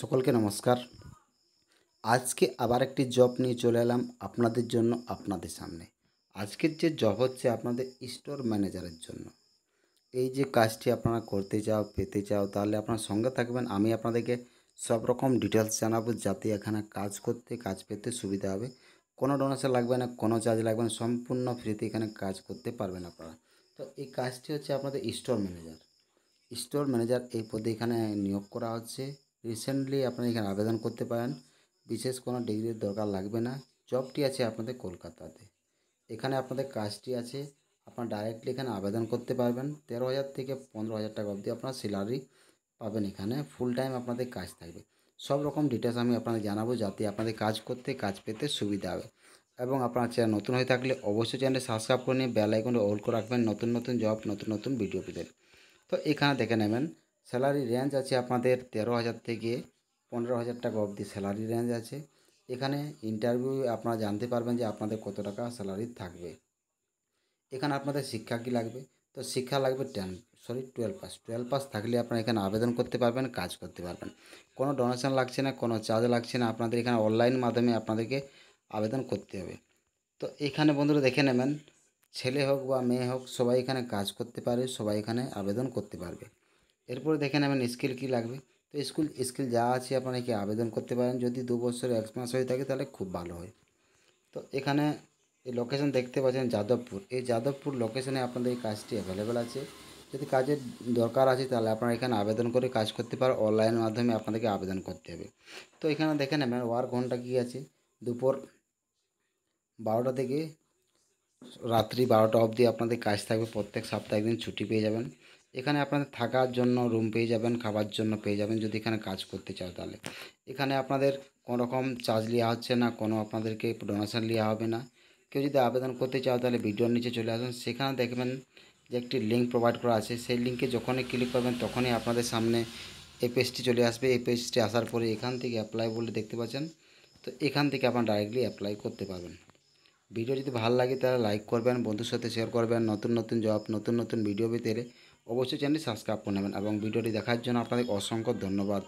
সকলকে নমস্কার আজকে আবার একটি জব নিয়ে চলে এলাম আপনাদের জন্য আপনাদের সামনে আজকের যে জব হচ্ছে আপনাদের স্টোর ম্যানেজারের জন্য এই যে কাজটি আপনারা করতে চাও পেতে চাও তাহলে আপনার সঙ্গে থাকবেন আমি আপনাদেরকে সব রকম ডিটেলস জানাবো যাতে এখানে কাজ করতে কাজ পেতে সুবিধা হবে কোনো ডোনেশন লাগবে না কোনো চার্জ লাগবে না সম্পূর্ণ ফ্রিতে এখানে কাজ করতে পারবেন আপনারা তো এই কাজটি হচ্ছে আপনাদের স্টোর ম্যানেজার স্টোর ম্যানেজার এই পদে এখানে নিয়োগ করা হচ্ছে রিসেন্টলি আপনি এখানে আবেদন করতে পারেন বিশেষ কোনো ডিগ্রির দরকার লাগবে না জবটি আছে আপনাদের কলকাতাতে এখানে আপনাদের কাজটি আছে আপনারা ডাইরেক্টলি এখানে আবেদন করতে পারবেন তেরো হাজার থেকে পনেরো হাজার টাকা অবধি আপনার স্যালারি পাবেন এখানে ফুল টাইম আপনাদের কাজ থাকবে সব রকম ডিটেলস আমি আপনাদের জানাবো যাতে আপনাদের কাজ করতে কাজ পেতে সুবিধা হবে এবং আপনার চ্যানেল নতুন হয়ে থাকলে অবশ্যই চ্যানেলটি সাবস্ক্রাইব করে নিয়ে বেল আইকনটা অল করে রাখবেন নতুন নতুন জব নতুন নতুন ভিডিও পেতে তো এখানে দেখে নেবেন স্যালারি রেঞ্জ আছে আপনাদের তেরো হাজার থেকে পনেরো হাজার টাকা অবধি স্যালারি রেঞ্জ আছে এখানে ইন্টারভিউ আপনারা জানতে পারবেন যে আপনাদের কত টাকা স্যালারি থাকবে এখানে আপনাদের শিক্ষা কী লাগবে তো শিক্ষা লাগবে ten sorry twelve pass twelve pass থাকলে আপনারা এখানে আবেদন করতে পারবেন কাজ করতে পারবেন কোনো ডোনেশন লাগছে না কোনো চার্জ লাগছে না আপনাদের এখানে অনলাইন মাধ্যমে আপনাদেরকে আবেদন করতে হবে তো এখানে বন্ধুরা দেখে নেবেন ছেলে হোক বা মেয়ে হোক সবাই এখানে কাজ করতে পারে সবাই এখানে আবেদন করতে পারবে এরপরে দেখে নেবেন স্কিল কি লাগবে তো স্কুল স্কিল যা আছে আপনারা কি আবেদন করতে পারেন যদি দু বছর এক মাস হয়ে থাকে তাহলে খুব ভালো হয় তো এখানে এই লোকেশন দেখতে পাচ্ছেন যাদবপুর এই যাদবপুর লোকেশানে আপনাদের এই কাজটি অ্যাভেলেবেল আছে যদি কাজের দরকার আছে তাহলে আপনারা এখানে আবেদন করে কাজ করতে পারেন অনলাইনের মাধ্যমে আপনাদেরকে আবেদন করতে হবে তো এখানে দেখে নেবেন ওয়ার ঘন্টা কী আছে দুপুর বারোটা থেকে রাত্রি বারোটা অবধি আপনাদের কাজ থাকবে প্রত্যেক সপ্তাহে একদিন ছুটি পেয়ে যাবেন এখানে আপনাদের থাকার জন্য রুম পেয়ে যাবেন খাবার জন্য পেয়ে যাবেন যদি এখানে কাজ করতে চাও তাহলে এখানে আপনাদের কোনো রকম চার্জ নেওয়া হচ্ছে না কোনো আপনাদেরকে ডোনেশন নেওয়া হবে না কেউ যদি আবেদন করতে চাও তাহলে ভিডিওর নিচে চলে আসুন সেখানে দেখবেন যে একটি লিঙ্ক প্রোভাইড করা আছে সেই লিঙ্কে যখনই ক্লিক করবেন তখনই আপনাদের সামনে এই পেজটি চলে আসবে এই পেজটি আসার পরে এখান থেকে অ্যাপ্লাই বলে দেখতে পাচ্ছেন তো এখান থেকে আপনারা ডাইরেক্টলি অ্যাপ্লাই করতে পারবেন ভিডিও যদি ভালো লাগে তাহলে লাইক করবেন বন্ধুর সাথে শেয়ার করবেন নতুন নতুন জব নতুন নতুন ভিডিও পেতে অবশ্যই চ্যানেলটি সাবস্ক্রাইব করে নেবেন এবং ভিডিওটি দেখার জন্য আপনাদের অসংখ্য ধন্যবাদ